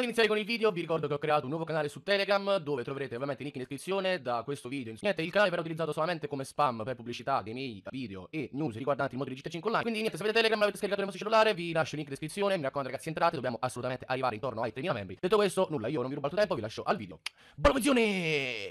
Prima di iniziare con il video vi ricordo che ho creato un nuovo canale su Telegram dove troverete ovviamente il link in descrizione da questo video. Niente, il canale verrà utilizzato solamente come spam per pubblicità dei miei video e news riguardanti il mondo di GTA 5 online. Quindi niente, se avete Telegram avete scaricato il vostro cellulare, vi lascio il link in descrizione. Mi raccomando ragazzi entrate, dobbiamo assolutamente arrivare intorno ai 3000 membri. Detto questo, nulla, io non vi rubo altro tempo, vi lascio al video. Buona visione!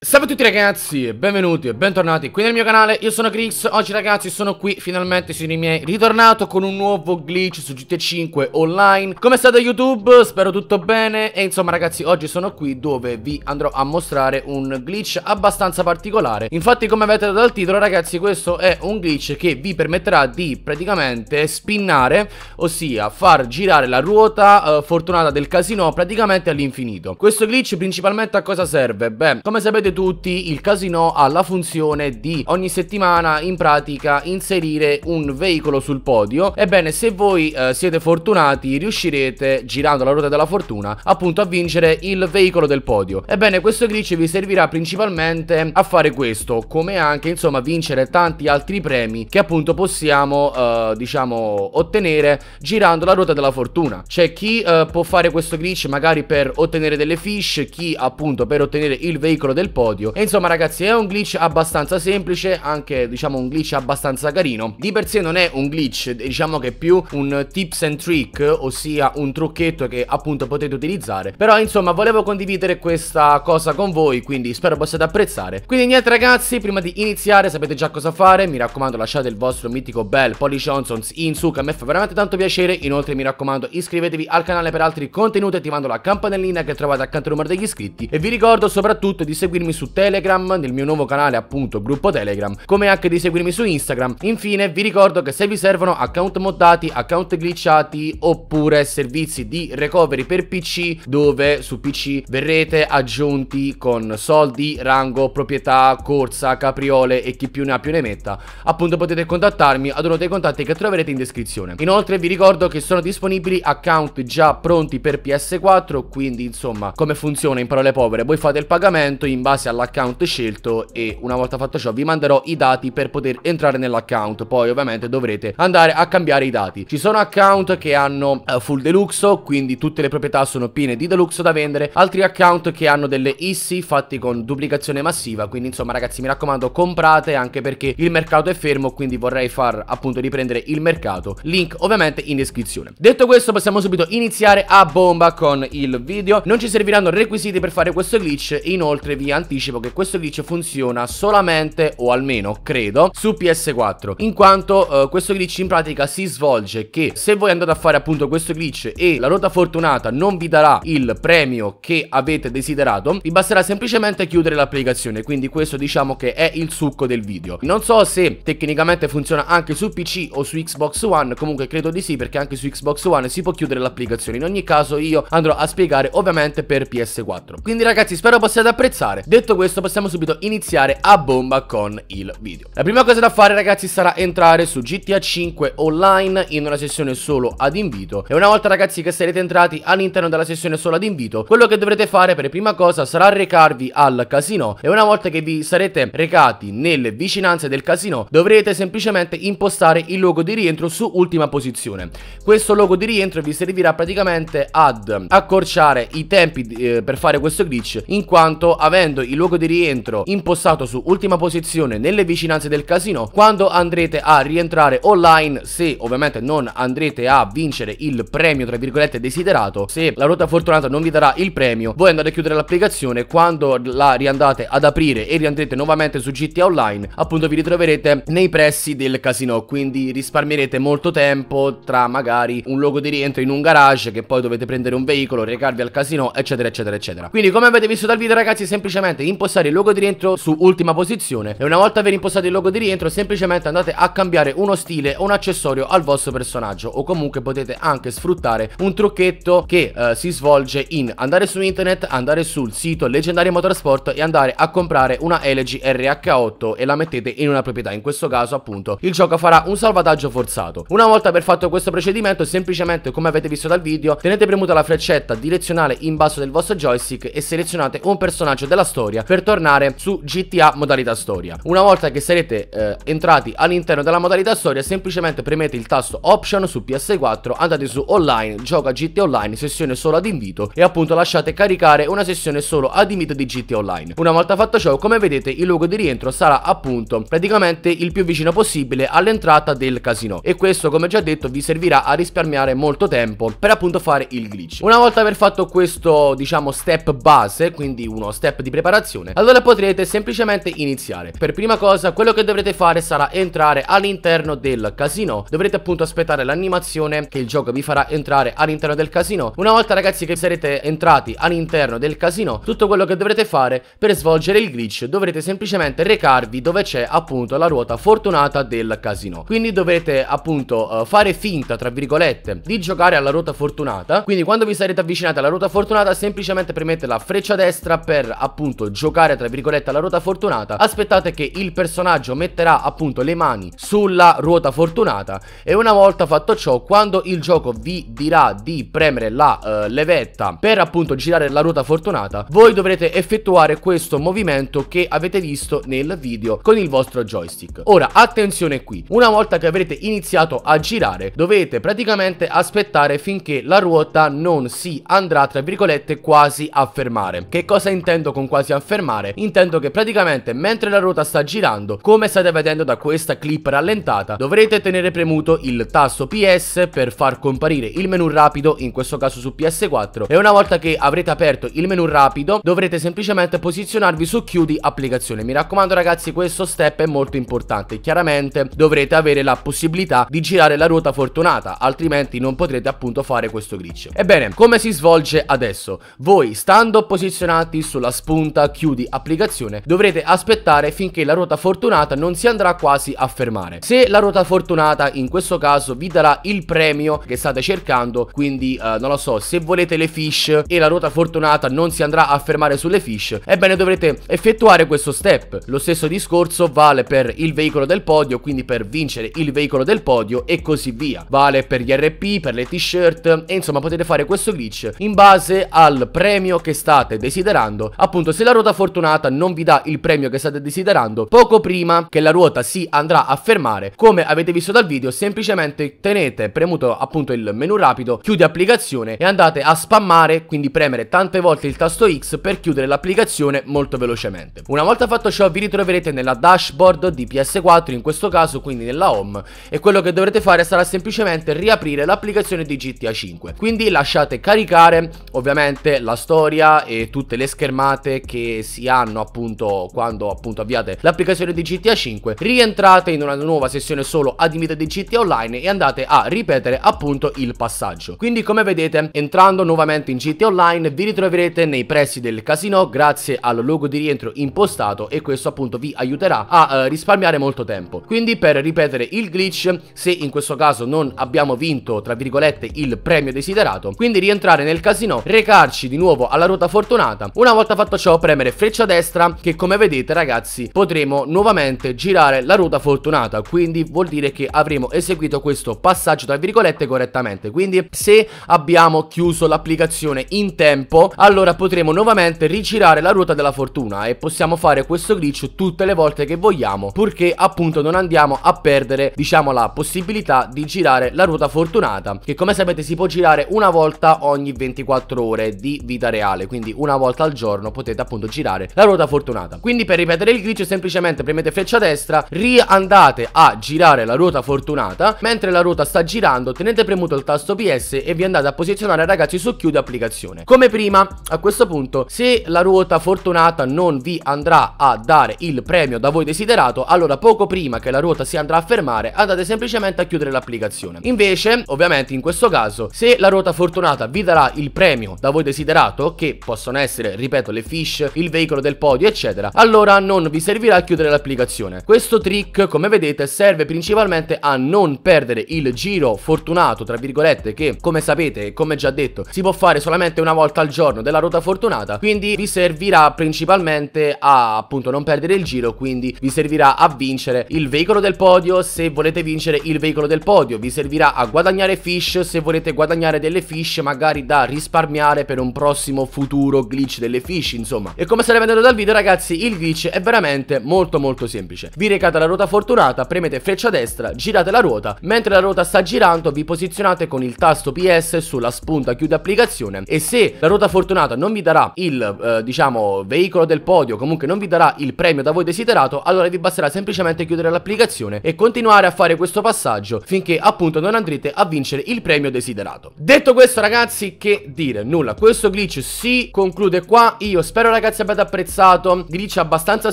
Salve a tutti ragazzi, benvenuti e bentornati qui nel mio canale, io sono Grix, oggi ragazzi sono qui finalmente sui miei ritornato con un nuovo glitch su GT5 online Come state YouTube? Spero tutto bene e insomma ragazzi oggi sono qui dove vi andrò a mostrare un glitch abbastanza particolare Infatti come avete detto dal titolo ragazzi questo è un glitch che vi permetterà di praticamente spinnare Ossia far girare la ruota eh, fortunata del casino praticamente all'infinito Questo glitch principalmente a cosa serve? Beh come sapete sapete tutti il casino ha la funzione di ogni settimana in pratica inserire un veicolo sul podio ebbene se voi eh, siete fortunati riuscirete girando la ruota della fortuna appunto a vincere il veicolo del podio ebbene questo glitch vi servirà principalmente a fare questo come anche insomma vincere tanti altri premi che appunto possiamo eh, diciamo ottenere girando la ruota della fortuna c'è chi eh, può fare questo glitch magari per ottenere delle fish chi appunto per ottenere il veicolo del podio podio. E insomma ragazzi è un glitch abbastanza semplice, anche diciamo un glitch abbastanza carino. Di per sé non è un glitch, diciamo che è più un tips and trick, ossia un trucchetto che appunto potete utilizzare. Però insomma volevo condividere questa cosa con voi, quindi spero possiate apprezzare. Quindi niente ragazzi, prima di iniziare sapete già cosa fare, mi raccomando lasciate il vostro mitico bel Polly Johnsons in su che a me fa veramente tanto piacere. Inoltre mi raccomando iscrivetevi al canale per altri contenuti attivando la campanellina che trovate accanto al numero degli iscritti e vi ricordo soprattutto di seguirmi seguirmi su Telegram, nel mio nuovo canale appunto gruppo Telegram, come anche di seguirmi su Instagram. Infine vi ricordo che se vi servono account moddati, account glitchati oppure servizi di recovery per PC dove su PC verrete aggiunti con soldi, rango, proprietà, corsa, capriole e chi più ne ha più ne metta, appunto potete contattarmi ad uno dei contatti che troverete in descrizione. Inoltre vi ricordo che sono disponibili account già pronti per PS4, quindi insomma come funziona in parole povere, voi fate il pagamento in base base all'account scelto e una volta fatto ciò vi manderò i dati per poter entrare nell'account poi ovviamente dovrete andare a cambiare i dati ci sono account che hanno uh, full deluxe quindi tutte le proprietà sono piene di deluxe da vendere altri account che hanno delle ISI fatti con duplicazione massiva quindi insomma ragazzi mi raccomando comprate anche perché il mercato è fermo quindi vorrei far appunto riprendere il mercato link ovviamente in descrizione detto questo possiamo subito iniziare a bomba con il video non ci serviranno requisiti per fare questo glitch e inoltre vi anticipo anticipo che questo glitch funziona solamente, o almeno credo, su PS4, in quanto eh, questo glitch in pratica si svolge che se voi andate a fare appunto questo glitch e la ruota fortunata non vi darà il premio che avete desiderato, vi basterà semplicemente chiudere l'applicazione, quindi questo diciamo che è il succo del video. Non so se tecnicamente funziona anche su PC o su Xbox One, comunque credo di sì perché anche su Xbox One si può chiudere l'applicazione, in ogni caso io andrò a spiegare ovviamente per PS4. Quindi ragazzi spero possiate apprezzare, Detto questo possiamo subito iniziare a bomba con il video La prima cosa da fare ragazzi sarà entrare su GTA 5 online in una sessione solo ad invito E una volta ragazzi che sarete entrati all'interno della sessione solo ad invito Quello che dovrete fare per prima cosa sarà recarvi al casino E una volta che vi sarete recati nelle vicinanze del casino Dovrete semplicemente impostare il logo di rientro su ultima posizione Questo logo di rientro vi servirà praticamente ad accorciare i tempi eh, per fare questo glitch In quanto avendo il luogo di rientro impostato su ultima posizione nelle vicinanze del casino quando andrete a rientrare online se ovviamente non andrete a vincere il premio tra virgolette desiderato se la ruota fortunata non vi darà il premio voi andate a chiudere l'applicazione quando la riandate ad aprire e riandrete nuovamente su GTA Online appunto vi ritroverete nei pressi del casino quindi risparmierete molto tempo tra magari un luogo di rientro in un garage che poi dovete prendere un veicolo recarvi al casino eccetera eccetera eccetera quindi come avete visto dal video ragazzi semplicemente semplicemente impostare il logo di rientro su ultima posizione e una volta aver impostato il logo di rientro semplicemente andate a cambiare uno stile o un accessorio al vostro personaggio o comunque potete anche sfruttare un trucchetto che eh, si svolge in andare su internet, andare sul sito leggendario motorsport e andare a comprare una LG RH8 e la mettete in una proprietà, in questo caso appunto il gioco farà un salvataggio forzato. Una volta aver fatto questo procedimento semplicemente come avete visto dal video tenete premuta la freccetta direzionale in basso del vostro joystick e selezionate un personaggio della storia storia per tornare su GTA modalità storia. Una volta che sarete eh, entrati all'interno della modalità storia, semplicemente premete il tasto option su PS4, andate su online, gioca GTA Online, sessione solo ad invito e appunto lasciate caricare una sessione solo ad invito di GTA Online. Una volta fatto ciò, come vedete, il luogo di rientro sarà appunto praticamente il più vicino possibile all'entrata del casino e questo, come già detto, vi servirà a risparmiare molto tempo per appunto fare il glitch. Una volta aver fatto questo, diciamo, step base, quindi uno step di preparazione preparazione, allora potrete semplicemente iniziare. Per prima cosa, quello che dovrete fare sarà entrare all'interno del casino. Dovrete appunto aspettare l'animazione che il gioco vi farà entrare all'interno del casino. Una volta ragazzi che sarete entrati all'interno del casino, tutto quello che dovrete fare per svolgere il glitch dovrete semplicemente recarvi dove c'è appunto la ruota fortunata del casino. Quindi dovrete appunto eh, fare finta, tra virgolette, di giocare alla ruota fortunata. Quindi quando vi sarete avvicinati alla ruota fortunata, semplicemente premete la freccia destra per appunto appunto giocare tra virgolette alla ruota fortunata aspettate che il personaggio metterà appunto le mani sulla ruota fortunata e una volta fatto ciò quando il gioco vi dirà di premere la uh, levetta per appunto girare la ruota fortunata voi dovrete effettuare questo movimento che avete visto nel video con il vostro joystick ora attenzione qui una volta che avrete iniziato a girare dovete praticamente aspettare finché la ruota non si andrà tra virgolette quasi a fermare che cosa intendo con quasi quasi fermare, intendo che praticamente mentre la ruota sta girando, come state vedendo da questa clip rallentata, dovrete tenere premuto il tasto PS per far comparire il menu rapido, in questo caso su PS4, e una volta che avrete aperto il menu rapido, dovrete semplicemente posizionarvi su chiudi applicazione. Mi raccomando ragazzi, questo step è molto importante, chiaramente dovrete avere la possibilità di girare la ruota fortunata, altrimenti non potrete appunto fare questo glitch. Ebbene, come si svolge adesso? Voi, stando posizionati sulla spunta volta chiudi applicazione dovrete aspettare finché la ruota fortunata non si andrà quasi a fermare. Se la ruota fortunata in questo caso vi darà il premio che state cercando, quindi eh, non lo so, se volete le fish e la ruota fortunata non si andrà a fermare sulle fish, ebbene dovrete effettuare questo step. Lo stesso discorso vale per il veicolo del podio, quindi per vincere il veicolo del podio e così via. Vale per gli RP, per le t-shirt e insomma potete fare questo glitch in base al premio che state desiderando appunto se la la ruota fortunata non vi dà il premio che state desiderando poco prima che la ruota si andrà a fermare, come avete visto dal video, semplicemente tenete premuto appunto il menu rapido, chiudi applicazione e andate a spammare, quindi premere tante volte il tasto X per chiudere l'applicazione molto velocemente. Una volta fatto ciò vi ritroverete nella dashboard di PS4, in questo caso quindi nella home, e quello che dovrete fare sarà semplicemente riaprire l'applicazione di GTA 5. Quindi lasciate caricare ovviamente la storia e tutte le schermate che che si hanno appunto quando appunto avviate l'applicazione di GTA 5 rientrate in una nuova sessione solo ad invito di GTA Online e andate a ripetere appunto il passaggio quindi come vedete entrando nuovamente in GTA Online vi ritroverete nei pressi del casino grazie al logo di rientro impostato e questo appunto vi aiuterà a eh, risparmiare molto tempo quindi per ripetere il glitch se in questo caso non abbiamo vinto tra virgolette il premio desiderato quindi rientrare nel casino recarci di nuovo alla ruota fortunata una volta fatto ciò premere freccia destra che come vedete ragazzi potremo nuovamente girare la ruota fortunata quindi vuol dire che avremo eseguito questo passaggio tra virgolette correttamente quindi se abbiamo chiuso l'applicazione in tempo allora potremo nuovamente rigirare la ruota della fortuna e possiamo fare questo glitch tutte le volte che vogliamo purché appunto non andiamo a perdere diciamo la possibilità di girare la ruota fortunata che come sapete si può girare una volta ogni 24 ore di vita reale quindi una volta al giorno potete appunto appunto girare la ruota fortunata Quindi per ripetere il glitch semplicemente premete freccia destra Riandate a girare la ruota fortunata Mentre la ruota sta girando tenete premuto il tasto PS e vi andate a posizionare ragazzi su chiude applicazione Come prima a questo punto se la ruota fortunata non vi andrà a dare il premio da voi desiderato Allora poco prima che la ruota si andrà a fermare andate semplicemente a chiudere l'applicazione Invece ovviamente in questo caso se la ruota fortunata vi darà il premio da voi desiderato Che possono essere ripeto le fish finish il veicolo del podio eccetera allora non vi servirà a chiudere l'applicazione questo trick come vedete serve principalmente a non perdere il giro fortunato tra virgolette che come sapete come già detto si può fare solamente una volta al giorno della ruota fortunata quindi vi servirà principalmente a appunto non perdere il giro quindi vi servirà a vincere il veicolo del podio se volete vincere il veicolo del podio vi servirà a guadagnare fish se volete guadagnare delle fish magari da risparmiare per un prossimo futuro glitch delle fish insomma insomma E come sarebbe andato dal video ragazzi il glitch è veramente molto molto semplice Vi recate alla ruota fortunata, premete freccia destra, girate la ruota Mentre la ruota sta girando vi posizionate con il tasto PS sulla spunta chiude applicazione E se la ruota fortunata non vi darà il eh, diciamo veicolo del podio Comunque non vi darà il premio da voi desiderato Allora vi basterà semplicemente chiudere l'applicazione E continuare a fare questo passaggio finché appunto non andrete a vincere il premio desiderato Detto questo ragazzi che dire nulla Questo glitch si conclude qua Io spero ragazzi ragazzi abbiate apprezzato Glitch abbastanza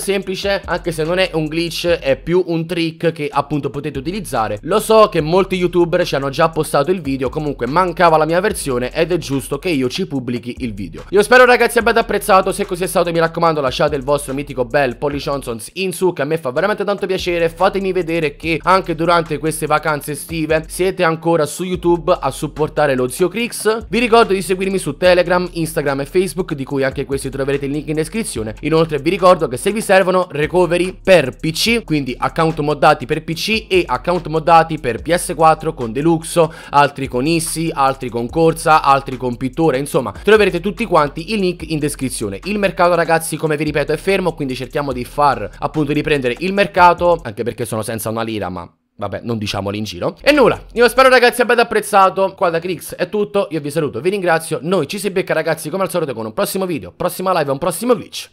semplice Anche se non è un glitch È più un trick che appunto potete utilizzare Lo so che molti youtuber ci hanno già postato il video Comunque mancava la mia versione Ed è giusto che io ci pubblichi il video Io spero ragazzi abbiate apprezzato Se così è stato mi raccomando lasciate il vostro mitico bel Polly Johnsons in su Che a me fa veramente tanto piacere Fatemi vedere che anche durante queste vacanze estive Siete ancora su YouTube a supportare lo zio Crix Vi ricordo di seguirmi su Telegram, Instagram e Facebook Di cui anche questi troverete il link link in descrizione. Inoltre vi ricordo che se vi servono recovery per PC, quindi account moddati per PC e account moddati per PS4 con Deluxo, altri con Issi, altri con Corsa, altri con Pittore, insomma troverete tutti quanti i link in descrizione. Il mercato ragazzi come vi ripeto è fermo, quindi cerchiamo di far appunto riprendere il mercato, anche perché sono senza una lira ma Vabbè, non diciamoli in giro. E nulla, io spero ragazzi abbiate apprezzato. Qua da Crix è tutto, io vi saluto, vi ringrazio. Noi ci si becca ragazzi come al solito con un prossimo video, prossima live, un prossimo glitch.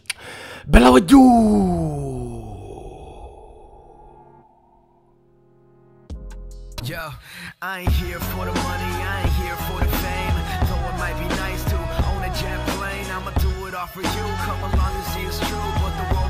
Bella voglio! Yo, I ain't here for the money, I ain't here for the fame Though it might be nice to own a jet plane I'ma do it all for you, come along and see it's true But the